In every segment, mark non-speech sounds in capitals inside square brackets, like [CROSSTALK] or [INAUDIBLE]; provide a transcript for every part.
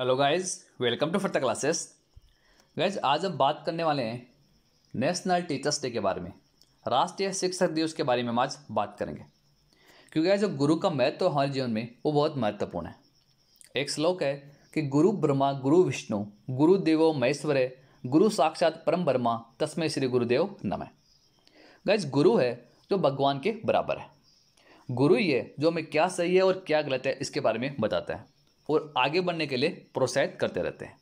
hello guys welcome to फर्ता classes guys आज हम बात करने वाले हैं नेशनल टीचर्स डे के बारे में राष्ट्रीय शिक्षक दिवस के बारे में हम आज बात करेंगे क्योंकि गाइस जो गुरु का महत्व तो हमारे जीवन में वो बहुत महत्वपूर्ण है एक श्लोक है कि गुरु ब्रह्मा गुरु विष्णु गुरु देवो महेश्वर गुरु साक्षात परम ब्रह्मा तस्मय श्री गुरुदेव नमः गाइस गुरु है जो भगवान के बराबर है गुरु ही है जो हमें क्या सही है और क्या गलत है इसके बारे में बताता है और आगे बढ़ने के लिए प्रोत्साहित करते रहते हैं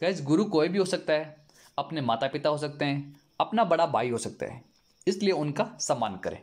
गैस गुरु कोई भी हो सकता है अपने माता पिता हो सकते हैं अपना बड़ा भाई हो सकता है इसलिए उनका सम्मान करें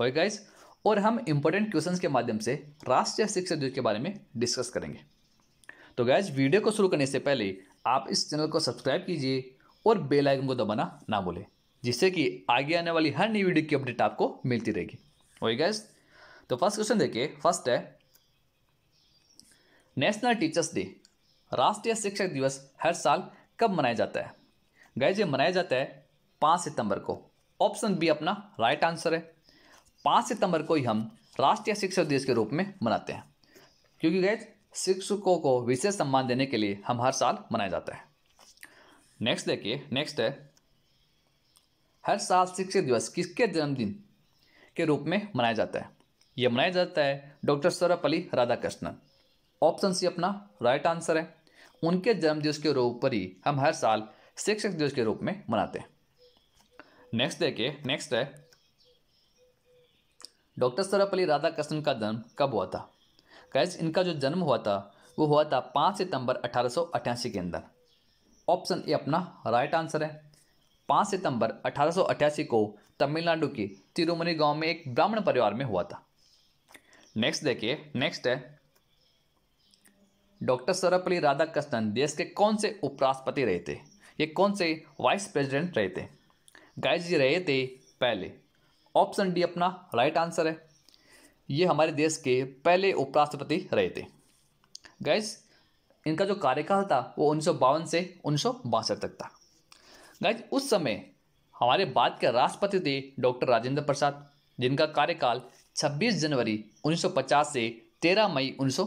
ओके गाइज और हम इम्पोर्टेंट क्वेश्चंस के माध्यम से राष्ट्रीय शिक्षा दिवस के बारे में डिस्कस करेंगे तो गैज वीडियो को शुरू करने से पहले आप इस चैनल को सब्सक्राइब कीजिए और बेल आइकन को दबाना ना भूलें जिससे कि आगे आने वाली हर नई वीडियो की अपडेट आपको मिलती रहेगी ओके गैस तो फर्स्ट क्वेश्चन देखिए फर्स्ट है नेशनल टीचर्स डे राष्ट्रीय शिक्षक दिवस हर साल कब मनाया जाता है गैज ये मनाया जाता है पाँच सितंबर को ऑप्शन बी अपना राइट आंसर है पाँच सितंबर को ही हम राष्ट्रीय शिक्षक दिवस के रूप में मनाते हैं क्योंकि गैज शिक्षकों को विशेष सम्मान देने के लिए हम हर साल मनाया जाता है नेक्स्ट देखिए नेक्स्ट है हर साल शिक्षक दिवस किसके जन्मदिन के रूप में मनाया जाता है यह मनाया जाता है doctor Sarvepalli Radhakrishnan option C अपना राइट आंसर है उनके जन्मदिवस के रूप पर ही हम हर साल शिक्षक दिवस के रूप में मनाते हैं नेक्स्ट देखिए नेक्स्ट है डॉक्टर सर्वपल्ली राधाकृष्णन का जन्म कब हुआ था कैसे इनका जो जन्म हुआ था वो हुआ था पाँच सितंबर अठारह के अंदर ऑप्शन ए अपना राइट आंसर है पाँच सितंबर अठारह को तमिलनाडु के तिरुमनी गांव में एक ब्राह्मण परिवार में हुआ था नेक्स्ट देखिए नेक्स्ट है डॉक्टर सर्वपल्ली राधाकृष्णन देश के कौन से उपराष्ट्रपति रहे थे ये कौन से वाइस प्रेसिडेंट रहे थे गाइस जी रहे थे पहले ऑप्शन डी अपना राइट आंसर है ये हमारे देश के पहले उपराष्ट्रपति रहे थे गाइस इनका जो कार्यकाल था वो उन्नीस से उन्नीस तक था गाइज उस समय हमारे बाद के राष्ट्रपति थे डॉक्टर राजेंद्र प्रसाद जिनका कार्यकाल 26 जनवरी 1950 से 13 मई उन्नीस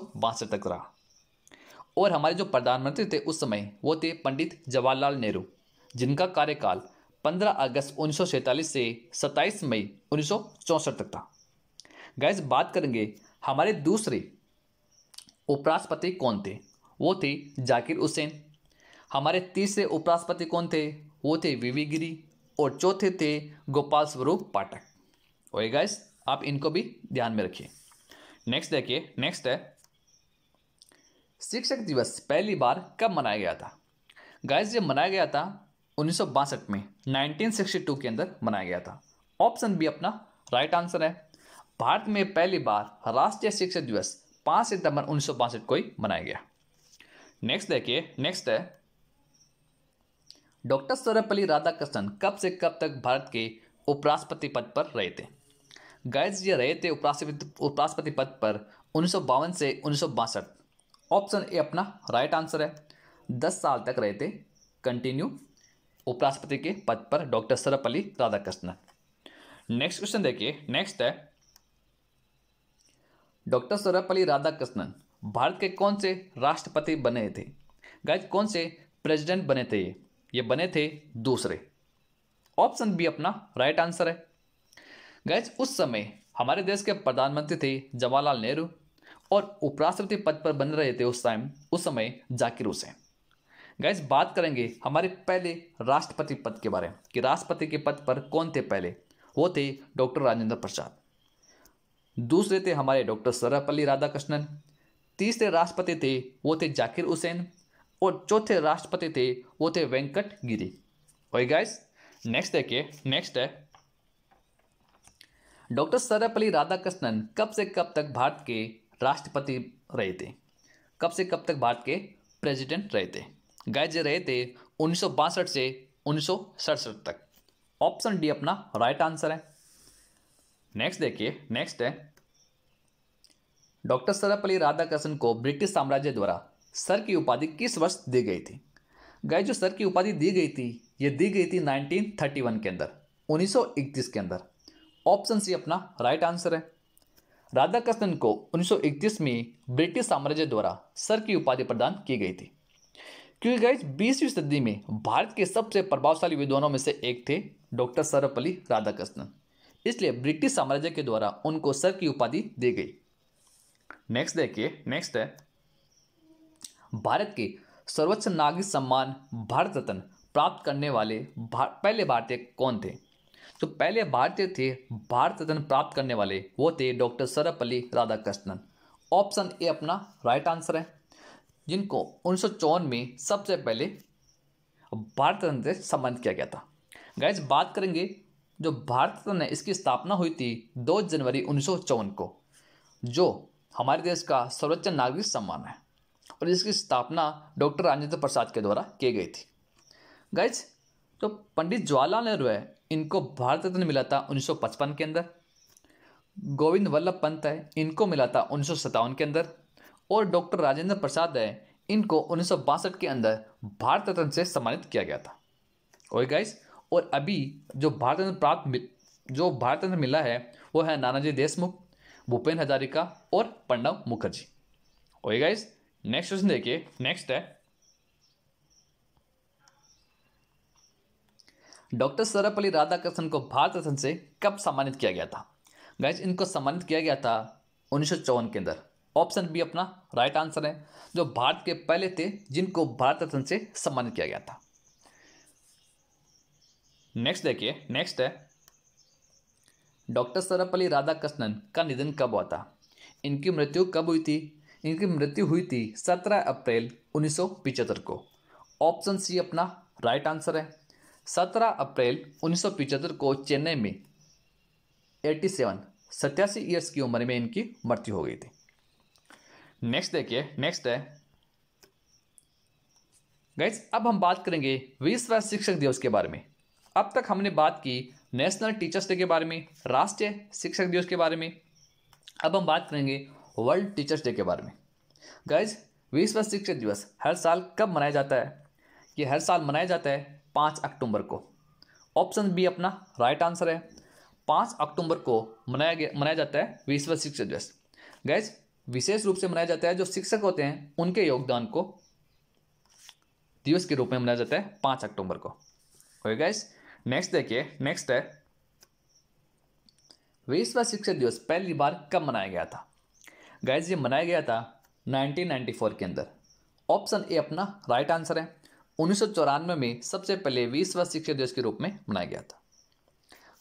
तक रहा और हमारे जो प्रधानमंत्री थे उस समय वो थे पंडित जवाहरलाल नेहरू जिनका कार्यकाल 15 अगस्त उन्नीस से 27 मई उन्नीस तक था गैस बात करेंगे हमारे दूसरे उपराष्ट्रपति कौन थे वो थे जाकिर हुसैन हमारे तीसरे उपराष्ट्रपति कौन थे वो थे वीवी गिरी और चौथे थे गोपाल स्वरूप पाठक ओए गैस आप इनको भी ध्यान में रखिए नेक्स्ट देखिए नेक्स्ट है शिक्षक दिवस पहली बार कब मनाया गया था गाइस ये मनाया गया था उन्नीस में 1962 के अंदर मनाया गया था ऑप्शन बी अपना राइट आंसर है भारत में पहली बार राष्ट्रीय शिक्षक दिवस 5 सितंबर उन्नीस को ही मनाया गया नेक्स्ट देखिए नेक्स्ट है डॉक्टर सर्वपल्ली राधाकृष्णन कब से कब तक भारत के उपराष्ट्रपति पद पर रहे थे गाइस ये रहे थे उपराष्ट्रपति उपराष्ट्रपति पद पर उन्नीस से उन्नीस ऑप्शन ए अपना राइट आंसर है दस साल तक रहे थे कंटिन्यू उपराष्ट्रपति के पद पर doctor Sarvepalli Radhakrishnan next question देखिए नेक्स्ट है डॉक्टर सर्वपल्ली राधाकृष्णन भारत के कौन से राष्ट्रपति बने थे गाइज कौन से प्रेसिडेंट बने थे ये ये बने थे दूसरे ऑप्शन बी अपना राइट आंसर है गैज उस समय हमारे देश के प्रधानमंत्री थे जवाहरलाल नेहरू और उपराष्ट्रपति पद पर बन रहे थे उस टाइम उस समय जाकिर हुसैन गैस बात करेंगे हमारे पहले राष्ट्रपति पद के बारे में कि राष्ट्रपति के पद पर कौन थे पहले वो थे डॉक्टर राजेंद्र प्रसाद दूसरे थे हमारे डॉक्टर सर्वपल्ली राधाकृष्णन तीसरे राष्ट्रपति थे वो थे जाकिर हुसैन और चौथे राष्ट्रपति थे वो थे वेंकट गिरी और गाइस नेक्स्ट देखिए नेक्स्ट है डॉक्टर सर्वपल्ली राधाकृष्णन कब से कब तक भारत के राष्ट्रपति रहे थे कब से कब तक भारत के प्रेसिडेंट रहे थे जो रहे थे उन्नीस से उन्नीस तक ऑप्शन डी अपना राइट आंसर है नेक्स्ट देखिए नेक्स्ट है डॉक्टर सर्वपल्ली राधाकृष्णन को ब्रिटिश साम्राज्य द्वारा सर की उपाधि किस वर्ष दी गई थी गाय जो सर की उपाधि दी गई थी ये दी गई थी 1931 के अंदर 1931 के अंदर ऑप्शन सी अपना राइट आंसर है राधा कृष्णन को 1931 में ब्रिटिश साम्राज्य द्वारा सर की उपाधि प्रदान की गई थी क्योंकि गाइज बीसवीं सदी में भारत के सबसे प्रभावशाली विद्वानों में से एक थे डॉक्टर सर्वपल्ली राधाकृष्णन इसलिए ब्रिटिश साम्राज्य के द्वारा उनको सर की उपाधि दी गई नेक्स्ट देखिए नेक्स्ट है भारत के सर्वोच्च नागरिक सम्मान भारत रत्न प्राप्त करने वाले भार, पहले भारतीय कौन थे तो पहले भारतीय थे भारत रत्न प्राप्त करने वाले वो थे doctor Sarvepalli Radhakrishnan option A अपना राइट आंसर है जिनको उन्नीस में सबसे पहले भारत रत्न से सम्मानित किया गया था गैस बात करेंगे जो भारत रत्न है इसकी स्थापना हुई थी दो जनवरी उन्नीस को जो हमारे देश का सर्वोच्च नागरिक सम्मान है और इसकी स्थापना डॉक्टर राजेंद्र प्रसाद के द्वारा की गई थी गैस जो तो पंडित जवाहरलाल नेहरू है इनको भारत रत्न मिला था पचपन के अंदर गोविंद वल्लभ पंत है इनको मिला था उन्नीस के अंदर और डॉक्टर राजेंद्र प्रसाद है इनको उन्नीस के अंदर भारत रत्न से सम्मानित किया गया था और गाइस और अभी जो भारत रत्न प्राप्त जो भारत रत्न मिला है वो है नानाजी देशमुख भूपेन हजारिका और प्रणब मुखर्जी और गाइस नेक्स्ट क्वेश्चन देखिए नेक्स्ट है डॉक्टर सर्वपल्ली राधाकृष्णन को भारत रत्न से कब सम्मानित किया गया था गैस इनको सम्मानित किया गया था उन्नीस के अंदर ऑप्शन बी अपना राइट आंसर है जो भारत के पहले थे जिनको भारत रत्न से सम्मानित किया गया था नेक्स्ट देखिए नेक्स्ट है डॉक्टर सर्वपल्ली राधाकृष्णन का निधन कब हुआ था इनकी मृत्यु कब हुई थी इनकी मृत्यु हुई थी 17 अप्रैल उन्नीस को ऑप्शन सी अपना राइट आंसर है 17 अप्रैल उन्नीस को चेन्नई में 87 सेवन सत्यासी ईयर्स की उम्र में इनकी मृत्यु हो गई थी नेक्स्ट देखिए नेक्स्ट है गैस अब हम बात करेंगे विश्व शिक्षक दिवस के बारे में अब तक हमने बात की नेशनल टीचर्स डे के बारे में राष्ट्रीय शिक्षक दिवस के बारे में अब हम बात करेंगे वर्ल्ड टीचर्स डे के बारे में गैस विश्व शिक्षक दिवस हर साल कब मनाया जाता है ये हर साल मनाया जाता है पाँच अक्टूबर को ऑप्शन बी अपना राइट आंसर है पाँच अक्टूबर को मनाया गया मनाया जाता है विश्व शिक्षक दिवस गैस विशेष रूप से मनाया जाता है जो शिक्षक होते हैं उनके योगदान को दिवस के रूप में मनाया जाता है पाँच अक्टूबर को ओके गैस नेक्स्ट देखिए नेक्स्ट है विश्व शिक्षक दिवस पहली बार कब मनाया गया था गैस ये मनाया गया था 1994 के अंदर ऑप्शन ए अपना राइट आंसर है उन्नीस में सबसे पहले विश्व शिक्षक दिवस के रूप में मनाया गया था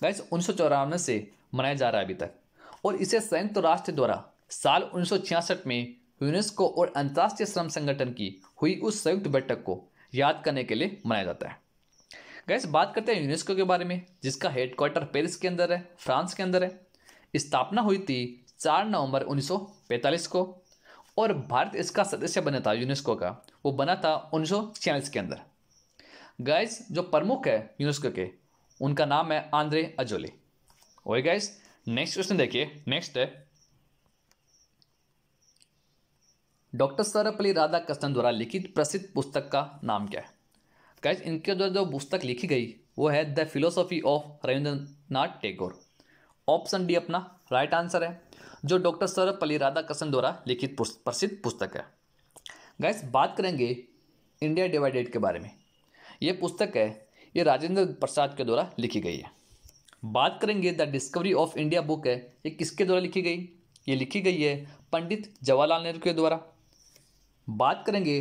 गैस उन्नीस से मनाया जा रहा है अभी तक और इसे संयुक्त राष्ट्र द्वारा साल उन्नीस में यूनेस्को और अंतर्राष्ट्रीय श्रम संगठन की हुई उस संयुक्त बैठक को याद करने के लिए मनाया जाता है गैस बात करते हैं यूनेस्को के बारे में जिसका हेडक्वार्टर पेरिस के अंदर है फ्रांस के अंदर है स्थापना हुई थी चार नवंबर 1945 को और भारत इसका सदस्य बना था यूनेस्को का वो बना था उन्नीस के अंदर गाइस जो प्रमुख है यूनेस्को के उनका नाम है आंद्रे अजोले ओए गाइस नेक्स्ट क्वेश्चन देखिए नेक्स्ट है डॉक्टर सर्वपल्ली राधा कृष्णन द्वारा लिखित प्रसिद्ध पुस्तक का नाम क्या है गाइस इनके द्वारा जो पुस्तक लिखी गई वो है the philosophy of Rabindranath Tagore option D अपना राइट आंसर है जो डॉक्टर सर्वपल्ली राधाकृष्ण द्वारा लिखित प्रसिद्ध पुस्तक है गैस बात करेंगे इंडिया डिवाइडेड के बारे में ये पुस्तक है ये राजेंद्र प्रसाद के द्वारा लिखी गई है बात करेंगे the discovery of India book है ये किसके द्वारा लिखी गई ये लिखी गई है पंडित जवाहरलाल नेहरू के द्वारा बात करेंगे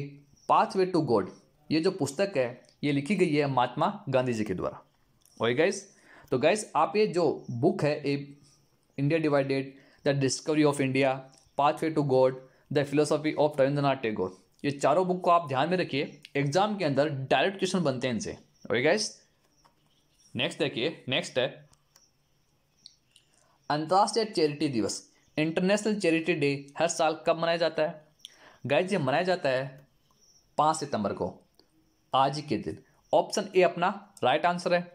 पाथ वे टू गॉड ये जो पुस्तक है ये लिखी गई है महात्मा गांधी जी के द्वारा वही गैस तो गैस आप ये जो बुक है a India divided the discovery of India pathway to God the philosophy of Rabindranath Tagore ये चारों बुक को आप ध्यान में रखिए एग्जाम के अंदर डायरेक्ट क्वेश्चन बनते हैं इनसे ओके गाइस नेक्स्ट देखिए नेक्स्ट है अंतर्राष्ट्रीय चैरिटी दिवस इंटरनेशनल चैरिटी डे हर साल कब मनाया जाता है गाइज ये मनाया जाता है पाँच सितंबर को आज के दिन ऑप्शन ए अपना राइट आंसर है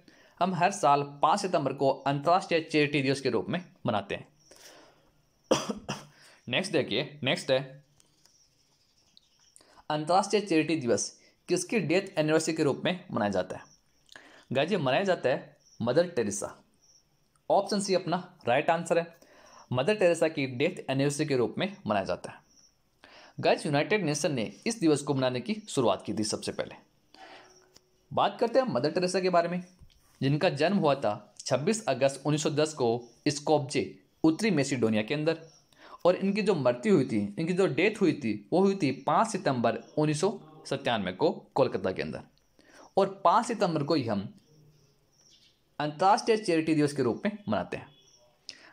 हम हर साल पाँच सितंबर को अंतर्राष्ट्रीय चैरिटी दिवस के रूप में मनाते हैं नेक्स्ट देखिए नेक्स्ट है अंतर्राष्ट्रीय चैरिटी दिवस किसकी डेथ एनिवर्सरी के रूप में मनाया जाता है गाजी मनाया जाता है मदर टेरेसा ऑप्शन सी अपना राइट आंसर है मदर टेरेसा की डेथ एनिवर्सरी के रूप में मनाया जाता है गाइज यूनाइटेड नेशन ने इस दिवस को मनाने की शुरुआत की थी सबसे पहले बात करते हैं मदर टेरेसा के बारे में जिनका जन्म हुआ था 26 अगस्त 1910 को स्कोपजे उत्तरी मेसिडोनिया के अंदर और इनकी जो मृत्यु हुई थी इनकी जो डेथ हुई थी वो हुई थी पाँच सितंबर उन्नीस को कोलकाता के अंदर और पाँच सितंबर को ही हम अंतर्राष्ट्रीय चैरिटी दिवस के रूप में मनाते हैं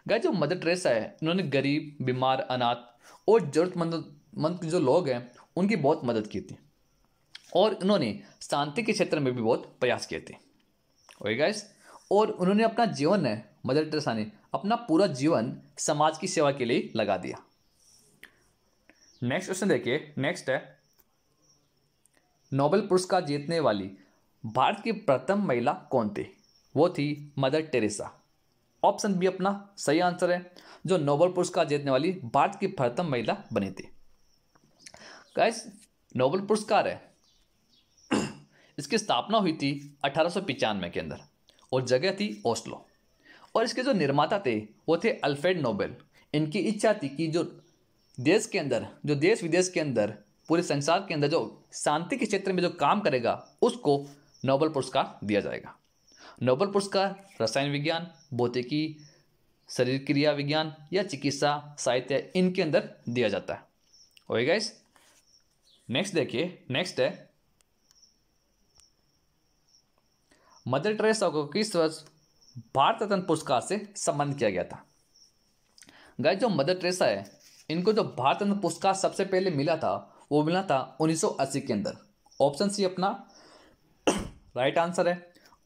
गए जो मदर ट्रेसा है इन्होंने गरीब बीमार अनाथ और जरूरतमंद मंद जो लोग हैं उनकी बहुत मदद की थी और इन्होंने शांति के क्षेत्र में भी बहुत प्रयास किए थे ओके गाइस और उन्होंने अपना जीवन है मदर टेरेसा ने अपना पूरा जीवन समाज की सेवा के लिए लगा दिया नेक्स्ट क्वेश्चन देखिए नेक्स्ट है नोबेल पुरस्कार जीतने वाली भारत की प्रथम महिला कौन थी वो थी मदर टेरेसा ऑप्शन बी अपना सही आंसर है जो नोबेल पुरस्कार जीतने वाली भारत की प्रथम महिला बनी थी गैस नोबेल पुरस्कार है [CLEARS THROAT] इसकी स्थापना हुई थी अठारह के अंदर और जगह थी ओस्लो और इसके जो निर्माता थे वो थे अल्फ्रेड नोबेल इनकी इच्छा थी कि जो देश के अंदर जो देश विदेश के अंदर पूरे संसार के अंदर जो शांति के क्षेत्र में जो काम करेगा उसको नोबल पुरस्कार दिया जाएगा नोबल पुरस्कार रसायन विज्ञान भौतिकी शरीर क्रिया विज्ञान या चिकित्सा साहित्य इनके अंदर दिया जाता है ओके इस नेक्स्ट देखिए नेक्स्ट है मदर टेरेसा को किस वर्ष भारत रत्न पुरस्कार से सम्मान किया गया था गए जो मदर ट्रेसा है इनको जो भारत रत्न पुरस्कार सबसे पहले मिला था वो मिला था 1980 के अंदर ऑप्शन सी अपना [COUGHS] राइट आंसर है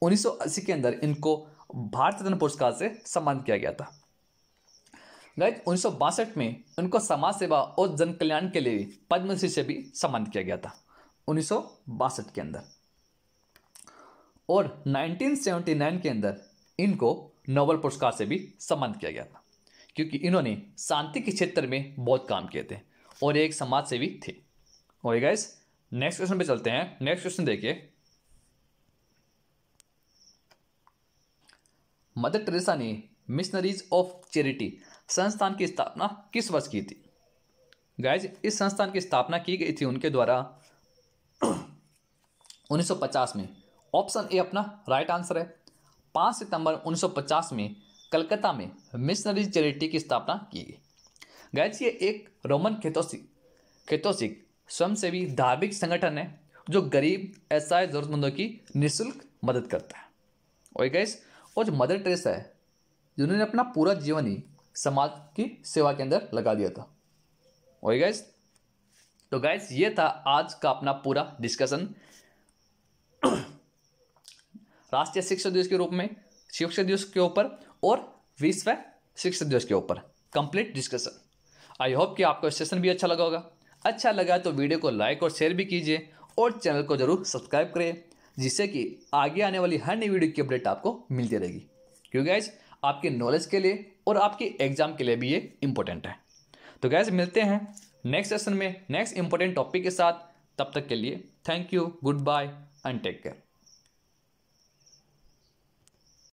1980 के अंदर इनको भारत रत्न पुरस्कार से सम्मान किया गया था गए उन्नीस में इनको समाज सेवा और जन कल्याण के लिए पद्मश्री से भी सम्मान किया गया था उन्नीस के अंदर और 1979 के अंदर इनको नोबल पुरस्कार से भी सम्मानित किया गया था क्योंकि इन्होंने शांति के क्षेत्र में बहुत काम किए थे और एक समाज सेवी थे गाइस नेक्स्ट क्वेश्चन पे चलते हैं नेक्स्ट क्वेश्चन देखिए मदर टेरेसा ने मिशनरीज ऑफ चैरिटी संस्थान की स्थापना किस वर्ष की थी गाइज इस संस्थान की स्थापना की गई थी उनके द्वारा 1950 [CLEARS THROAT] में ऑप्शन ए अपना राइट आंसर है पाँच सितंबर 1950 में कलकत्ता में मिशनरी चैरिटी की स्थापना की गई गैस ये एक रोमन खेतोसिक खेतोसिक स्वयंसेवी धार्मिक संगठन है जो गरीब ऐसा ज़रूरतमंदों की निःशुल्क मदद करता है और गैस और जो मदर टेरेसा है जिन्होंने अपना पूरा जीवन ही समाज की सेवा के अंदर लगा दिया था वही गैस तो गैस ये था आज का अपना पूरा डिस्कशन राष्ट्रीय शिक्षक दिवस के रूप में शिक्षक दिवस के ऊपर और विश्व शिक्षक दिवस के ऊपर कंप्लीट डिस्कशन आई होप कि आपको सेशन भी अच्छा लगा होगा अच्छा लगा तो वीडियो को लाइक और शेयर भी कीजिए और चैनल को जरूर सब्सक्राइब करें जिससे कि आगे आने वाली हर नई वीडियो की अपडेट आपको मिलती रहेगी क्योंकि गैस आपके नॉलेज के लिए और आपके एग्जाम के लिए भी ये इंपॉर्टेंट है तो गैस मिलते हैं नेक्स्ट सेशन में नेक्स्ट इंपॉर्टेंट टॉपिक के साथ तब तक के लिए thank you good bye and take care